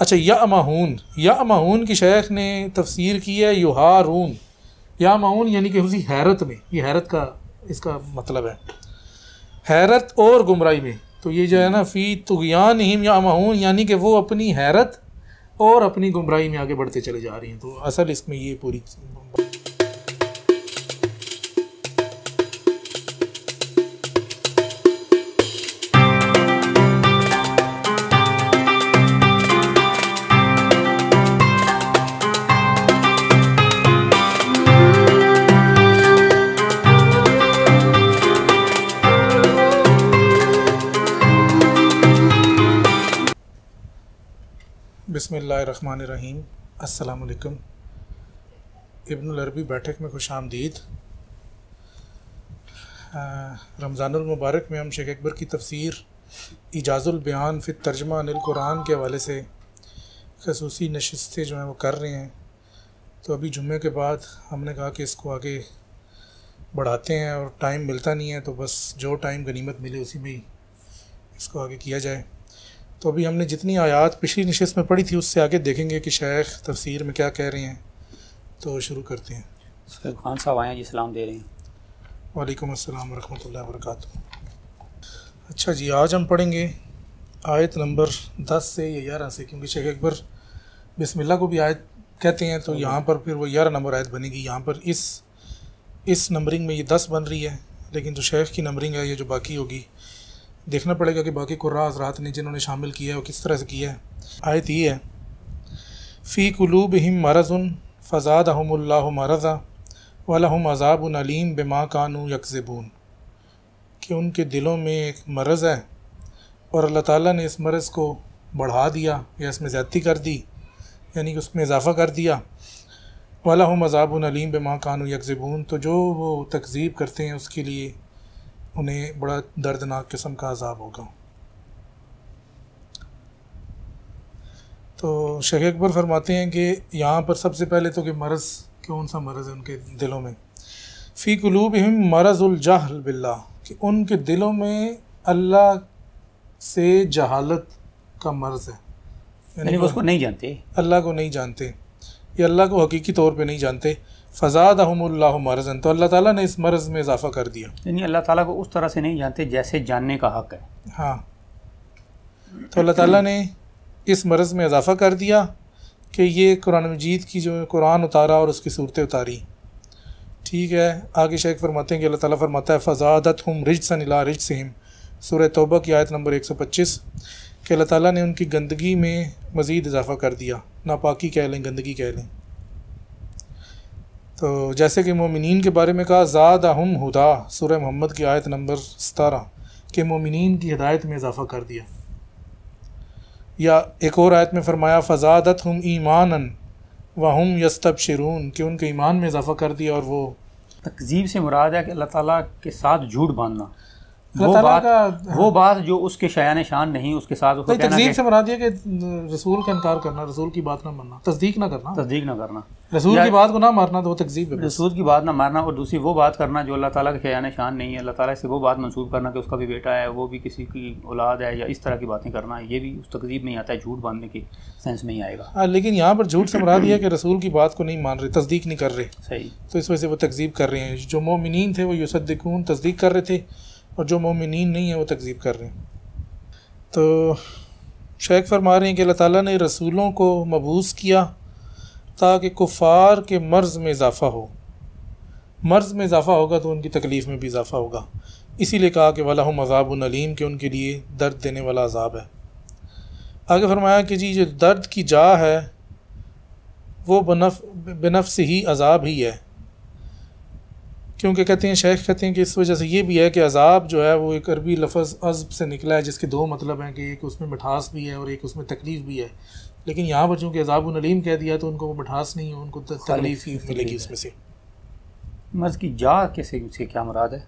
अच्छा या माहून या माहून की शेख ने तफसीर की है युहारून या माहून यानी कि उसी हैरत में ये हैरत का इसका मतलब है हैरत और गुमराही में तो ये जो है ना फ़ी तुगयान हिम या माहून यानी कि वो अपनी हैरत और अपनी गुमराही में आगे बढ़ते चले जा रही हैं तो असल इसमें ये पूरी बसमीम अल्लाम इब्नुल अरबी बैठक में खुश आमदीद रमज़ानमबारक में हम शेख अकबर की तफसीर इजाज़ुलबयान फिर तर्जमा अनिल कुरान के हवाले से खसूसी नशस्तें जो हैं वो कर रहे हैं तो अभी जुम्मे के बाद हमने कहा कि इसको आगे बढ़ाते हैं और टाइम मिलता नहीं है तो बस जो टाइम गनीमत मिले उसी में ही इसको आगे किया जाए तो अभी हमने जितनी आयात पिछली नशस्त में पढ़ी थी उससे आगे देखेंगे कि शेख तफसीर में क्या कह रहे हैं तो शुरू करते हैं खान साहब आए जी सलाम दे रहे हैं वालेकुम अस्सलाम वरहमतुल्लाहि वबरकत अच्छा जी आज हम पढ़ेंगे आयत नंबर दस से या ग्यारह से क्योंकि शेख अकबर बिस्मिल्लाह को भी आयत कहते हैं तो यहाँ पर फिर वो ग्यारह नंबर आयत बनेगी यहाँ पर इस इस नंबरिंग में ये दस बन रही है लेकिन जो शेख की नंबरिंग है ये जो बाकी होगी देखना पड़ेगा कि बाकी कुर्रा हजरात ने जिन्होंने शामिल किया है वो किस तरह से किया है आयत ये है फ़ी कलूब हिम मरज़न फ़जाद हमल्ला मरज़ा वालम हम अजाब अलीम बेमा कानू यकजबून कि उनके दिलों में एक मरज़ है और अल्लाह ताली ने इस मरज़ को बढ़ा दिया या इसमें ज़्यादती कर दी यानी कि उसमें इजाफ़ा कर दिया वाला हम अजाब अलीम बेमा कानू यकजबून तो जो वो तकजीब करते हैं उसके लिए उन्हें बड़ा दर्दनाक किस्म का अजाब होगा तो शेख अकबर फरमाते हैं कि यहाँ पर सबसे पहले तो कि मरज़ कौन सा मरज़ है उनके दिलों में फ़ी कलूब हम मरज़ुलजाहल बिल्ला कि उनके दिलों में अल्लाह से जहालत का मर्ज़ है यानी उसको नहीं जानते अल्लाह को नहीं जानते या अल्लाह को हकीकी तौर पे नहीं जानते फ़जाद अहमल्ला मरजन तो अल्लाह ताला ने इस मर्ज़ में इजाफ़ा कर दिया यानी अल्लाह ताला को उस तरह से नहीं जानते जैसे जानने का हक़ है हाँ तो अल्लाह ताला ने इस मर्ज़ में इजाफ़ा कर दिया कि ये कुरान मजीद की जो कुरान उतारा और उसकी सूरतें उतारी ठीक है आगे शेख फरमाते हैं कि अल्लाह ताला फरमाता है फ़जादत हम रिज सन ला रिज सिम सूर तोबा की आयत नंबर एक कि अल्लाह ताली ने उनकी गंदगी में मज़ीद इजाफ़ा कर दिया नापाकी कह लें गंदगी कह लें तो जैसे कि मोमिन के बारे में कहा ज़ाद हम हुदा सूर्य मोहम्मद की आयत नंबर सतारह के मोमिन की हदायत में इजाफ़ा कर दिया या एक और आयत में फरमाया फ़ादत हम ईमान व हम यस्तब शरून कि उनके ईमान में इजाफ़ा कर दिया और वो तकजीब से मुराद है कि अल्लाह ताली के साथ झूठ बांधना वो बात का वो बात जो उसके शयान शान नहीं उसके साथ उसको तकजीब से दिया कि रसूल का इनकार करना रसूल की बात ना मानना तस्दीक ना करना तस्दीक ना करना रसूल की बात को ना मारना तो वो तकजीब रसूल की बात ना मारना और दूसरी वो बात करना जो अल्लाह ताला के शयान शान नहीं है अल्लाह ताला से वो बात मंसूब करना कि उसका भी बेटा है वो भी किसी की औलाद है या इस तरह की बातें करना ये भी उस तकजीब में आता है झूठ बांधने के सेंस में ही आएगा हाँ, लेकिन यहाँ पर झूठ से मरा दिया कि रसूल की बात को नहीं मान रहे तस्दीक नहीं कर रहे सही तो इस वजह से वो तकजीब कर रहे हैं जो मोमिन थे वो यूसदिकून तस्दीक कर रहे थे और जो मोमिन नहीं है वो तकजीब कर रहे हैं तो शेख फरमा रहे हैं कि अल्लाह ताली ने रसूलों को मबूस किया ताकि कुफार के मर्ज़ में इजाफ़ा हो मर्ज़ में इजाफ़ा होगा तो उनकी तकलीफ़ में भी इजाफ़ा होगा इसीलिए कहा कि वाला मज़ाब नलीम के उनके लिए दर्द देने वाला अजाब है आगे फरमाया कि जी जो दर्द की जा है वो बनफ बनफ से ही अजाब ही है क्योंकि कहते हैं शेख कहते हैं कि इस वजह से ये भी है कि अजाब जो है वो एक अरबी लफ्ज़ अज़ब से निकला है जिसके दो मतलब हैं कि एक उसमें मिठास भी है और एक उसमें तकलीफ़ भी है लेकिन यहाँ पर चूँकि अजाब नलीम कह दिया तो उनको वो मिठास नहीं है उनको तकलीफ ही मिलेगी उसमें से मर्ज की जा कैसे उसकी क्या मुराद है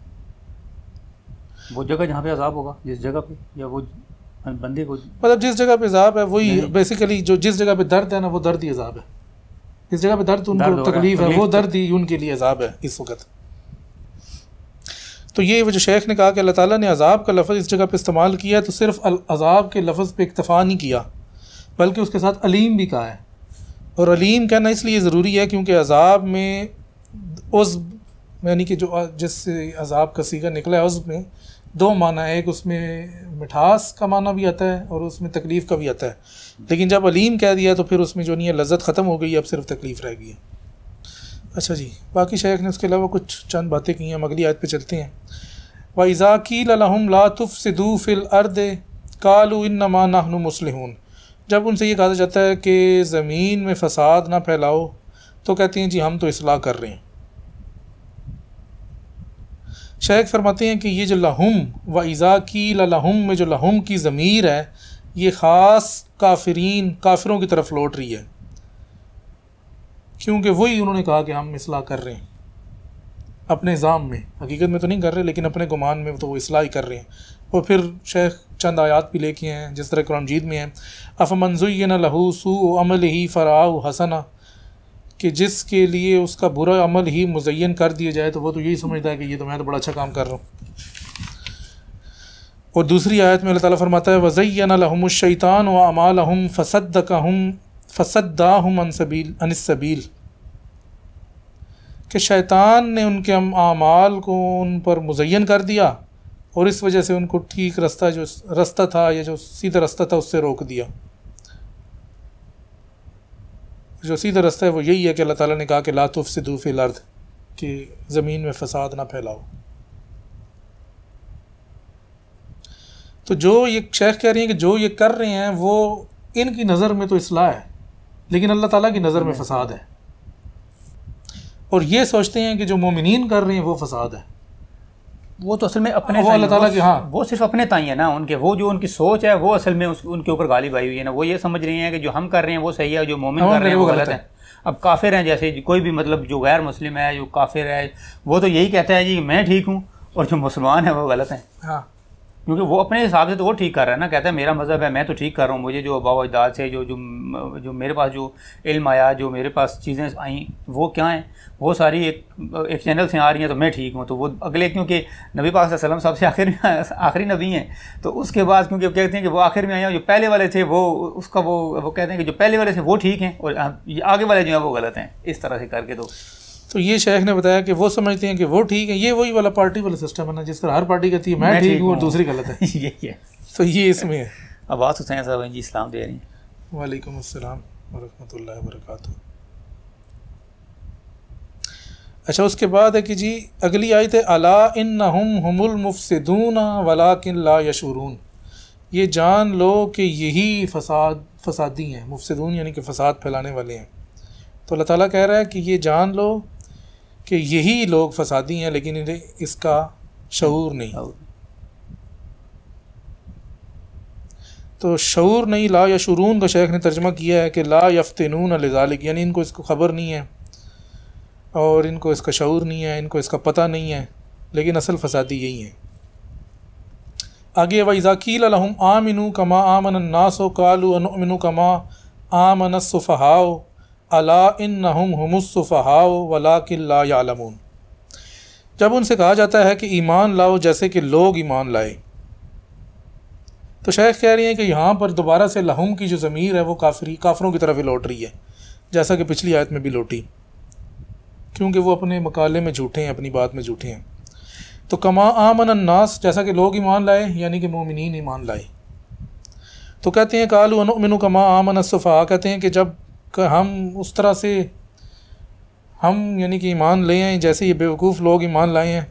वो जगह जहाँ पे अजाब होगा जिस जगह पे या वो बंदे को मतलब जिस जगह पे अजाब है वही बेसिकली जो जिस जगह पे दर्द है ना वो दर्द ही अजाब है जिस जगह पे दर्द उनको तकलीफ है वो तो- दर्द ही उनके लिए अजाब है इस वक्त तो ये वो शेख ने कहा कि अल्लाह ताला ने अजाब का लफ्ज़ इस जगह पर इस्तेमाल किया है तो सिर्फ अजाब के लफ्ज़ पर इतफ़ा नहीं किया बल्कि उसके साथ अलीम भी कहा है और अलीम कहना इसलिए ज़रूरी है क्योंकि अजाब में उस यानी कि जो जिस अजाब का सीगा निकला है उस में दो माना है एक उसमें मिठास का माना भी आता है और उसमें तकलीफ़ का भी आता है लेकिन जब अलीम कह दिया तो फिर उसमें जो नहीं है लज्जत ख़त्म हो गई अब सिर्फ तकलीफ़ रह गई है अच्छा जी बाकी शेख ने उसके अलावा कुछ चंद बातें की हैं हम अगली आयत पे चलते हैं व इज़ाकील लहम लातुफ़ सिदू फ़िल अर्द कालू इन नमा नाहनु मुसलहून जब उनसे ये कहा जाता है कि ज़मीन में फ़साद ना फैलाओ तो कहते हैं जी हम तो असलाह कर रहे हैं शेख फरमाते हैं कि ये जो लहम व इज़ाकील लहम में जो लहम की ज़मीर है ये ख़ास काफरीन काफिरों की तरफ लौट रही है क्योंकि वही उन्होंने कहा कि हम इसलाह कर रहे हैं अपने निज़ाम में हकीकत में तो नहीं कर रहे लेकिन अपने गुमान में तो वो इसलाह ही कर रहे हैं और फिर शेख चंद आयात भी लेके हैं जिस तरह जीत में है अफमनजुन लहू सू अमल ही फ़राव हसना कि जिसके लिए उसका बुरा अमल ही मुजैन कर दिया जाए तो वो तो यही समझता है कि ये तो मैं तो बड़ा अच्छा काम कर रहा हूँ और दूसरी आयत में अल्लाह ताला फरमाता है वज़ैन लहम शैतान व अमाल हम फ़सद कहम फसदा हमसबील अनसबील कि शैतान ने उनके आमाल को उन पर मुजैन कर दिया और इस वजह से उनको ठीक रास्ता जो रास्ता था या जो सीधा रास्ता था उससे रोक दिया जो सीधा रास्ता है वो यही है कि अल्लाह ताला ने कहा कि लातुफ से दूफ लर्द कि ज़मीन में फसाद ना फैलाओ तो जो ये शेख कह रही हैं कि जो ये कर रहे हैं वो इनकी नज़र में तो असलाह है लेकिन अल्लाह ताला की नज़र में हम्म। फ़साद है और ये सोचते हैं कि जो मोमिन कर रहे हैं वो फ़साद है वो तो असल में अपने वो अल्लाह ताला की हाँ वो सिर्फ अपने ताई है ना उनके वो जो उनकी सोच है वो असल में उस, उनके ऊपर गालिब आई हुई है ना वो ये समझ रहे हैं कि जो हम कर रहे हैं वो सही है जो मोमिन हाँ, कर रहे हैं वो गलत है अब काफिर हैं जैसे कोई भी मतलब जो गैर मुस्लिम है जो काफिर है वो तो यही कहता है जी मैं ठीक हूँ और जो मुसलमान है वो गलत है हाँ क्योंकि वो अपने हिसाब से तो वो ठीक कर रहा है ना कहता है मेरा मज़हब है मैं तो ठीक कर रहा हूँ मुझे जो अबाव अजदाद से जो जो जो मेरे पास जो इल्म आया जो मेरे पास चीज़ें आई वो क्या हैं वो सारी एक एक चैनल से आ रही हैं तो मैं ठीक हूँ तो वो अगले क्योंकि नबी पाक वसल्लम से आखिर में आखिरी नबी हैं तो उसके बाद क्योंकि वो कहते हैं कि वो आखिर में आए हैं जो पहले वाले थे वो उसका वो वो कहते हैं कि जो पहले वाले थे वो ठीक हैं और आगे वाले जो हैं वो गलत हैं इस तरह से करके तो तो ये शेख ने बताया कि वो समझते हैं कि वो ठीक है ये वही वाला पार्टी वाला सिस्टम है ना जिस तरह हर पार्टी कहती है मैं ठीक हूँ और दूसरी गलत है ये है तो ये इसमें है आवाज़ हुसैन साहब जी इस्लाम दे रही हैं वालेकुम अस्सलाम वरहमतुल्लाहि वबरकातुहू अच्छा उसके बाद है कि जी अगली आयत है अला इन नम हमल वला किन ला यशूरून ये जान लो कि यही फसाद फसादी हैं मुफसदून यानी कि फ़साद फैलाने वाले हैं तो अल्लाह ताला कह रहा है कि ये जान लो कि यही लोग फसादी हैं लेकिन इन्हें इसका शूर नहीं तो शूर नहीं ला या शुरून का शेख ने तर्जमा किया है कि ला यफ्तनून लजालिक यानी इनको इसको ख़बर नहीं है और इनको इसका शूर नहीं है इनको इसका पता नहीं है लेकिन असल फसादी यही है आगे वज़ाकील आमिनु कमा आमन नासो कालू अनमिनू कमा आमन सुफ़हाओ अला हम हमसफ़ाओ वला किलामून जब उनसे कहा जाता है कि ईमान लाओ जैसे कि लोग ईमान लाए तो शेख कह रही हैं कि यहाँ पर दोबारा से लहम की जो ज़मीर है वो काफरी काफरों की तरफ ही लौट रही है जैसा कि पिछली आयत में भी लौटी क्योंकि वो अपने मकाले में झूठे हैं अपनी बात में झूठे हैं तो कमा आमन अन्नास जैसा कि लोग ईमान लाए यानी कि मोमिन ईमान लाए तो कहते हैं कालू अनुमिन कमा आमन सफ़ा कहते हैं कि जब कि हम उस तरह से हम यानी कि ईमान ले आए जैसे ये बेवकूफ़ लोग ईमान लाए हैं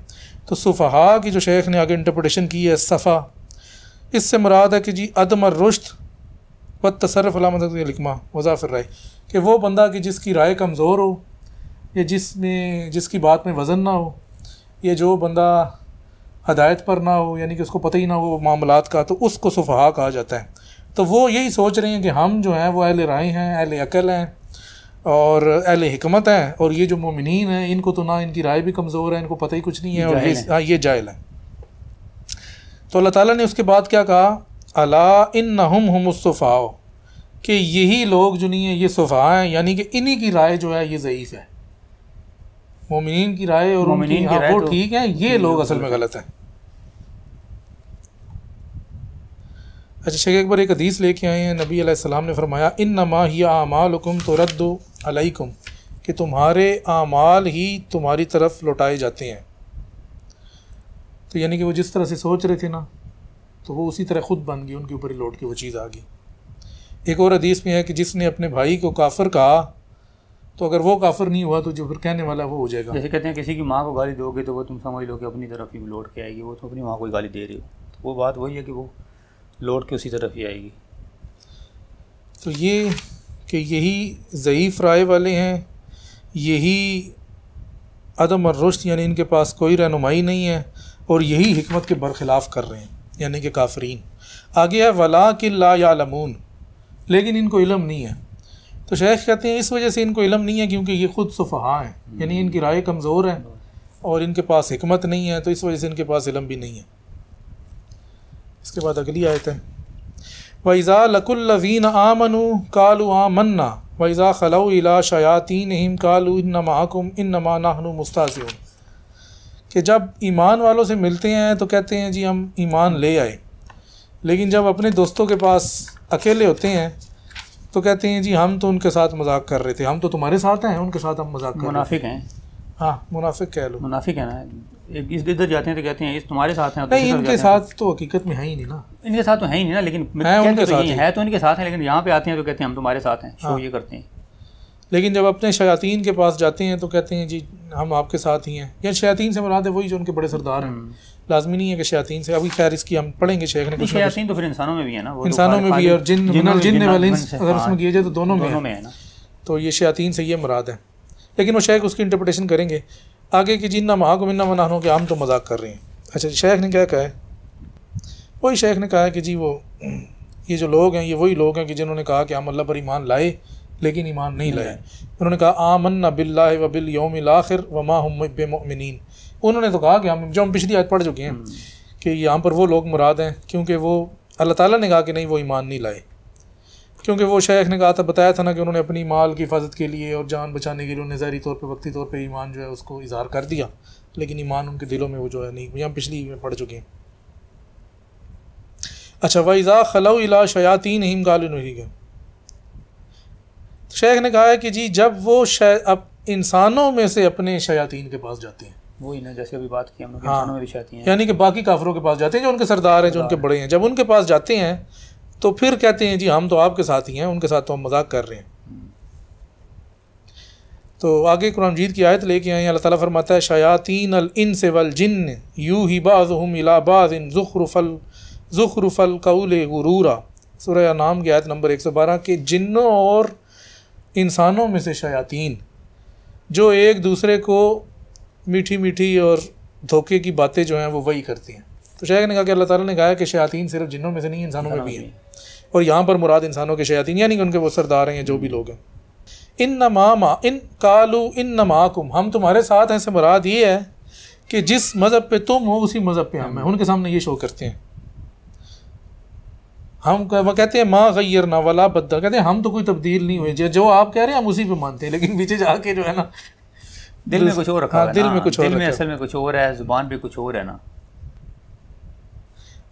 तो सुफहा की जो शेख ने आगे इंटरप्रटेशन की है सफ़ा इससे मुराद है कि जी अदम रुश्त व तसरफ लिकमा वजाफिर राय कि वो बंदा कि जिसकी राय कमज़ोर हो या जिसमें जिसकी बात में वज़न ना हो या जो बंदा हदायत पर ना हो यानी कि उसको पता ही ना हो मामलात का तो उसको सुफहा कहा जाता है तो वो यही सोच रही हैं कि हम जो हैं वो अहल राय हैं अहल अकल हैं और अहल हमत हैं और ये जो ममिन हैं इनको तो ना इनकी राय भी कमज़ोर है इनको पता ही कुछ नहीं है और ये हाँ ये जायल है तो अल्लाह ताला ने उसके बाद क्या कहा अला इन नहम हम उसफ़ाओ कि यही लोग जो नहीं है ये सफ़ा हैं यानी कि इन्हीं की राय जो है ये ज़यीफ़ है ममिन की राय और उनकी हाँ, वो तो ठीक है ये लोग असल में गलत हैं अच्छा शेख अकबर एक हदीस लेके आए हैं नबी सलाम ने फरमाया इन नमा ही हुकुम तो अलईकुम कि तुम्हारे आमाल ही तुम्हारी तरफ लौटाए जाते हैं तो यानी कि वो जिस तरह से सोच रहे थे ना तो वो उसी तरह ख़ुद बन गई उनके ऊपर लौट के वो चीज़ आ गई एक और हदीस में है कि जिसने अपने भाई को काफर कहा तो अगर वो काफर नहीं हुआ तो जो फिर कहने वाला वो हो जाएगा जैसे कहते हैं किसी की माँ को गाली दोगे तो वो तुम समझ लो कि अपनी तरफ ही लौट के आएगी वो तो अपनी माँ को गाली दे रही हो तो वो बात वही है कि वो लौट के उसी तरफ ही आएगी तो ये कि यही ज़यीफ़ राय वाले हैं यही अदम और रुश्त यानी इनके पास कोई रहनुमाई नहीं है और यही हमत के बरखिलाफ़ कर रहे हैं यानी कि काफरीन आगे है वला कि ला या लमून लेकिन इनको इलम नहीं है तो शेख कहते हैं इस वजह से इनको इलम नहीं है क्योंकि ये ख़ुद सफ़हा हैं यानी इनकी राय कमज़ोर है और इनके पास हमत नहीं है तो इस वजह से इनके पास इलम भी नहीं है इसके बाद अगली आयत है वैज़ा लकुल्लवीन आमनु कालु आमन्ना वैज़ा खलऊ इला शयातीन हिम कालू इन्ना इन इन्नमा नाहनु मुस्ताज़ कि जब ईमान वालों से मिलते हैं तो कहते हैं जी हम ईमान ले आए लेकिन जब अपने दोस्तों के पास अकेले होते हैं तो कहते हैं जी हम तो उनके साथ मजाक कर रहे थे हम तो तुम्हारे साथ हैं उनके साथ हम मजाक कर मुनाफिक हैं हाँ मुनाफिक कह लो मुनाफिक है ना इस इधर जाते हैं तो कहते हैं इस तुम्हारे साथ हैं तो नहीं इनके साथ तो हकीकत में है ही नहीं ना इनके साथ तो है ही नहीं ना लेकिन तो है तो इनके साथ हैं लेकिन यहाँ पे आते हैं तो कहते हैं हम तुम्हारे साथ हैं शो हाँ। ये करते हैं लेकिन जब अपने शयातीन के पास जाते हैं तो कहते हैं जी हम आपके साथ ही हैं या शयातीन से मुराद है वही जो उनके बड़े सरदार हैं हम्म। लाजमी नहीं है कि शयातीन से अभी खैर इसकी हम पढ़ेंगे शेख ने कुछ शयातीन तो फिर इंसानों में भी है ना तो इंसानों में भी और जिन जिन ने वाले अगर उसमें किए जाए तो दोनों में है ना तो ये शयातीन से ये मुराद है लेकिन वो शेख उसकी इंटरप्रटेशन करेंगे आगे की जिन्ना को मिन्ना मना के आम तो मजाक कर रही हैं अच्छा शेख ने क्या कहा है वही शेख ने कहा है कि जी वो ये जो लोग हैं ये वही लोग हैं कि जिन्होंने कहा कि हम अल्लाह पर ईमान लाए लेकिन ईमान नहीं लाए उन्होंने कहा आमन बिल्ला व बिल योम आखिर व माँ बेमिन उन्होंने तो कहा कि हम जो हम पिछली आज पढ़ चुके हैं हम्म। कि यहाँ पर वो लोग मुराद हैं क्योंकि वो अल्लाह ताला ने कहा कि नहीं वो ईमान नहीं लाए क्योंकि वो शेख ने कहा था बताया था ना कि उन्होंने अपनी माल की हिफाजत के लिए और जान बचाने के लिए उन्हें ज़ाहरी तौर पर वक्ती तौर पर ईमान जो है उसको इजहार कर दिया लेकिन ईमान उनके दिलों में वो जो है नहीं यहाँ पिछली में पढ़ चुके हैं अच्छा वाइजा खलो इला शयातीन हिम गाली तो शेख ने कहा है कि जी जब वो अब इंसानों में से अपने शयातीन के पास जाते हैं वही ना जैसे अभी बात की हमने हाँ, इंसानों में भी शयातीन यानी कि बाकी काफरों के पास जाते हैं जो उनके सरदार हैं जो उनके बड़े हैं जब उनके पास जाते हैं तो फिर कहते हैं जी हम तो आपके साथ ही हैं उनके साथ तो हम मजाक कर रहे हैं तो आगे कुरान जीत की आयत लेके आए अल्लाह ताला फरमाता है शयातीन अल इन से वल जिन यू ही बाज़ इलाबाज इन ज़ुखरुफल ज़ुखरुफल कौल गुरूरा सुरह नाम की आयत नंबर 112 के जिन्नों और इंसानों में से शयातीन जो एक दूसरे को मीठी मीठी और धोखे की बातें जो हैं वो वही करती हैं तो शायद ने कहा कि अल्लाह ताला ने कहा कि शयातीन सिर्फ जिन्नों में से नहीं इंसानों में भी हैं और यहाँ पर मुराद इंसानों के शयातीन यानी कि उनके वो सरदार हैं जो भी लोग हैं इन नमा मा इन कालू इन नमाकुम हम तुम्हारे साथ हैं से मुराद ये है कि जिस मज़हब पे तुम हो उसी मज़हब पे हम हैं उनके सामने ये शो करते हैं हम वो कहते हैं माँ गैर ना वाला बदल कहते हैं हम तो कोई तब्दील नहीं हुए जो आप कह रहे हैं हम उसी पे मानते हैं लेकिन पीछे जाके जो है ना दिल में कुछ और रखा हाँ, दिल में कुछ दिल में असल में कुछ और है ज़ुबान पे कुछ और है ना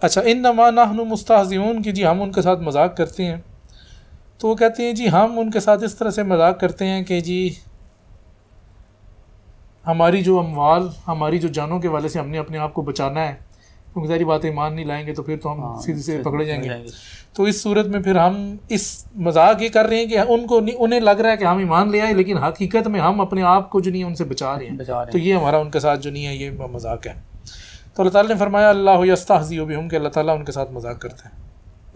अच्छा इन नमाना हम मुस्ताजियन की जी हम उनके साथ मजाक करते हैं तो वो कहते हैं जी हम उनके साथ इस तरह से मजाक करते हैं कि जी हमारी जो अमवाल हमारी जो जानों के वाले से हमने अपने आप को बचाना है क्योंकि सारी बातें मान नहीं लाएंगे तो फिर तो हम हाँ, सीधे से पकड़े जाएंगे तो इस सूरत में फिर हम इस मजाक ये कर रहे हैं कि उनको उन्हें लग रहा है कि हम ईमान ले आए लेकिन हकीकत में हम अपने आप को जो नहीं है उनसे बचा रहे हैं। तो ये हमारा उनके साथ जो नहीं है ये मजाक है तो अल्लाह ताला ने फरमाया अल्लाह यस्ताजी भी हम कि अल्लाह ताला उनके साथ मजाक करते हैं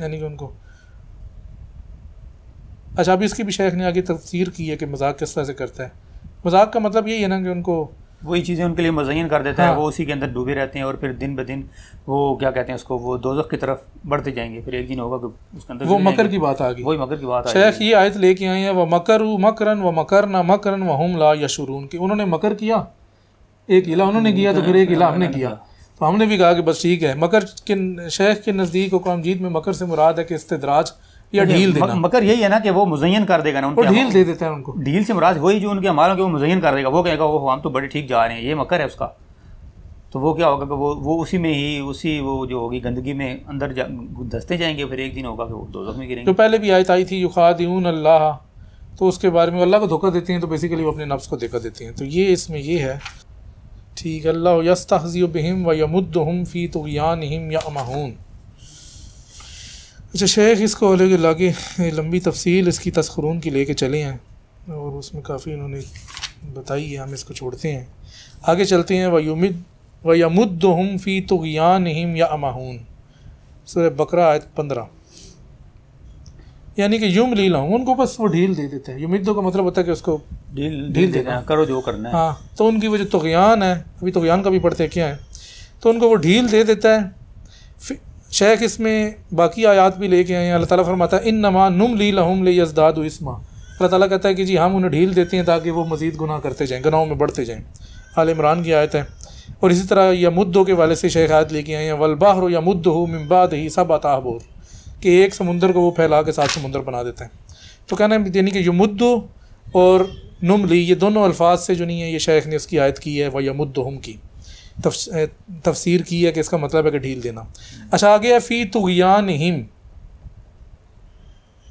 यानी कि उनको अच्छा अभी इसकी भी शेख ने आगे तफसीर की है कि मजाक किस तरह से करता है मजाक का मतलब यही है ना कि उनको वही चीज़ें उनके लिए मुजयन कर देता हाँ। है वो उसी के अंदर डूबे रहते हैं और फिर दिन ब दिन वो क्या कहते हैं उसको वो दोजख की तरफ बढ़ते जाएंगे फिर एक दिन होगा कि उसके अंदर वो मकर की बात आ गई वही मकर की बात शेख ये आयत लेके आए हैं वह मकर मकरन व मकर ना मकरन व हम ला यशरून की उन्होंने मकर किया एक इला उन्होंने किया तो फिर एक इला हमने किया तो हमने भी कहा कि बस ठीक है मकर के शेख के नज़दीक हुकाम जीत में मकर से मुराद है कि इस्तेदराज या ढील देना मकर यही है ना कि वो मुजयन कर देगा ना उनको ढील दे देता है उनको ढील से मुराद वही जो उनके हमारों के वो मुजयन कर देगा वो कहेगा वो हम तो बड़े ठीक जा रहे हैं ये मकर है उसका तो वो क्या होगा कि वो वो उसी में ही उसी वो जो होगी गंदगी में अंदर जा, धसते जाएंगे फिर एक दिन होगा कि वो दो में गिरेंगे तो पहले भी आयत आई थी युखादिन अल्लाह तो उसके बारे में अल्लाह को धोखा देती हैं तो बेसिकली वो अपने नफ्स को धोखा देती हैं तो ये इसमें ये है ठीक अल्लाह यस्तहज़ी बहिम व हम फ़ी तुगयानहम या अमाहून अच्छा शेख इसको अलग लागे लंबी तफसील इसकी तस्खरून की लेके चले हैं और उसमें काफ़ी इन्होंने बताई है हम इसको छोड़ते हैं आगे चलते हैं वयुमिद हम फ़ी तुगयानहम या अमाहून सुर बकरा आयत पंद्रह यानी कि युम लीला हूँ उनको बस वो ढील दे देते हैं युमिदो का मतलब होता है कि उसको ढील ढील देना करो जो करना है हाँ तो उनकी वो जो तुगयान है अभी तुगयान का भी पढ़ते क्या है तो उनको वो ढील दे देता है शेख इसमें बाकी आयात भी लेके आए हैं अल्लाह ताला फरमाता है इन नमा नुम ली लहम ले यजदाद इसमा अल्लाह ताला कहता है कि जी हम उन्हें ढील देते हैं ताकि वो मज़ीद गुनाह करते जाएँ गुनाहों में बढ़ते जाएँ आल इमरान की आयत है और इसी तरह या मुद्दों के वाले से शेख आयत लेके आए हैं या मुद्द हो मम्बाद ही सब अताहबोर कि एक समुंदर को वो फैला के साथ समुंदर बना देते हैं तो कहना है यानी कि यमुद्दो और नुमली ये दोनों अल्फाज से जो नहीं है ये शेख ने उसकी आयत की है वह यमुद्द हम की तफसीर की है कि इसका मतलब है कि ढील देना अच्छा आगे है फ़ी तुगया हिम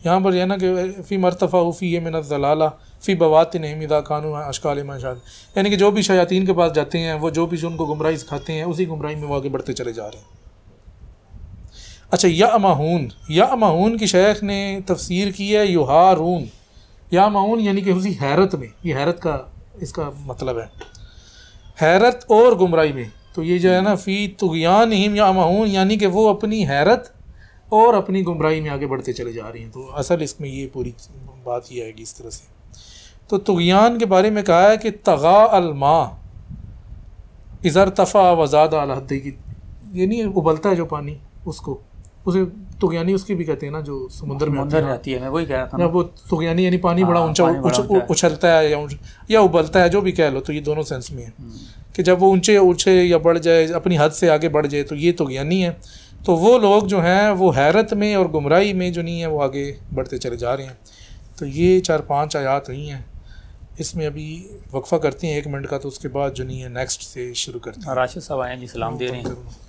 यहाँ पर यह ना कि फ़ी मरतफ़ा फ़ी ये मिन जलाला फ़ी बवात नहमिदा कानू अशकाल मशाद यानी कि जो भी शयातीन के पास जाते हैं वो जो भी उनको गुमराह सिखाते हैं उसी गुमराही में वो आगे बढ़ते चले जा रहे हैं अच्छा या माहून या माहून की शेख ने तफसीर की है युहारून या माहून यानी कि उसी हैरत में ये हैरत का इसका मतलब है हैरत और गुमराही में तो ये जो है ना फ़ी तुगयान हिम या माहून यानी कि वो अपनी हैरत और अपनी गुमराही में आगे बढ़ते चले जा रही हैं तो असल इसमें ये पूरी बात ये आएगी इस तरह से तो तुगयान के बारे में कहा है कि तगा अलमा इज़र तफ़ा वज़ादा अलहदे की यानी उबलता है जो पानी उसको उसे तुगयानी उसकी भी कहते हैं ना जो समुद्र में रहती है मैं वही कह रहा था ना वो तुगयानी यानी पानी बड़ा हाँ, ऊंचा उछलता है या या उबलता है जो भी कह लो तो ये दोनों सेंस में है हम्म। कि जब वो ऊंचे ऊंचे या बढ़ जाए अपनी हद से आगे बढ़ जाए तो ये तुगयानी है तो वो लोग जो हैं वो हैरत में और गुमराही में जो नहीं है वो आगे बढ़ते चले जा रहे हैं तो ये चार पाँच आयात हुई हैं इसमें अभी वक्फ़ा करती हैं एक मिनट का तो उसके बाद जो नहीं है नेक्स्ट से शुरू करते हैं हाँ, राशिद साहब आए जी सलाम हाँ, दे तो रहे हैं